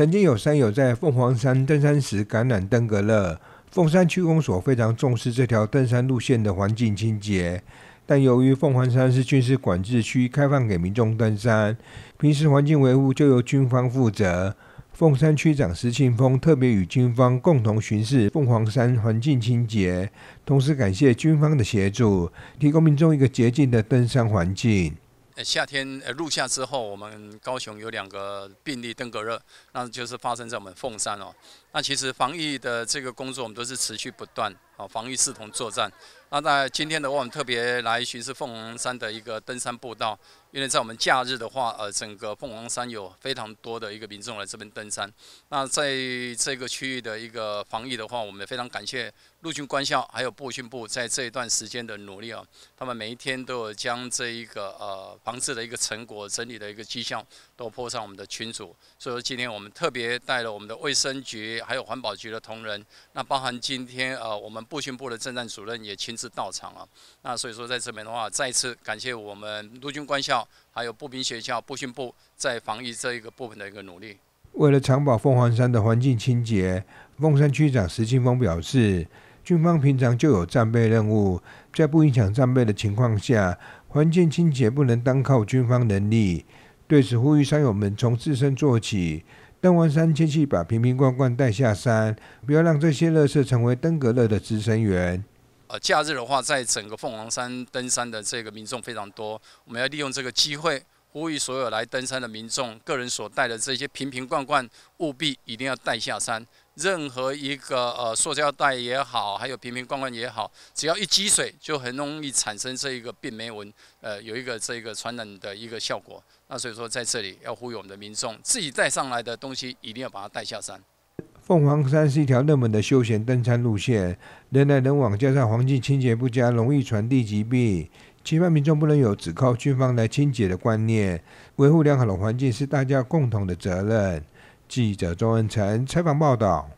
曾经有山友在凤凰山登山时感染登革热，凤山区公所非常重视这条登山路线的环境清洁。但由于凤凰山是军事管制区，开放给民众登山，平时环境维护就由军方负责。凤山区长石庆峰特别与军方共同巡视凤凰山环境清洁，同时感谢军方的协助，提供民众一个洁净的登山环境。夏天，呃，入夏之后，我们高雄有两个病例登革热，那就是发生在我们凤山哦。那其实防疫的这个工作，我们都是持续不断，啊，防疫视同作战。那在今天的话，我们特别来巡视凤凰山的一个登山步道，因为在我们假日的话，呃，整个凤凰山有非常多的一个民众来这边登山。那在这个区域的一个防疫的话，我们也非常感谢陆军官校还有步训部在这一段时间的努力啊，他们每一天都有将这一个呃防治的一个成果整理的一个绩效都泼上我们的群组。所以说今天我们特别带了我们的卫生局还有环保局的同仁，那包含今天呃我们步训部的政战主任也亲。是到场啊，那所以说在这边的话，再次感谢我们陆军官校、还有步兵学校、步训部在防疫这一个部分的一个努力。为了长保凤凰山的环境清洁，凤山区长石庆峰表示，军方平常就有战备任务，在不影响战备的情况下，环境清洁不能单靠军方能力。对此，呼吁山友们从自身做起，登完山切记把瓶瓶罐罐带下山，不要让这些垃圾成为登革热的滋生源。呃，假日的话，在整个凤凰山登山的这个民众非常多，我们要利用这个机会呼吁所有来登山的民众，个人所带的这些瓶瓶罐罐，务必一定要带下山。任何一个呃塑胶袋也好，还有瓶瓶罐罐也好，只要一积水，就很容易产生这一个病媒蚊，呃，有一个这一个传染的一个效果。那所以说，在这里要呼吁我们的民众，自己带上来的东西，一定要把它带下山。凤凰山是一条热门的休闲登山路线，人来人往，加上环境清洁不佳，容易传递疾病。期盼民众不能有只靠军方来清洁的观念，维护良好的环境是大家共同的责任。记者周恩成采访报道。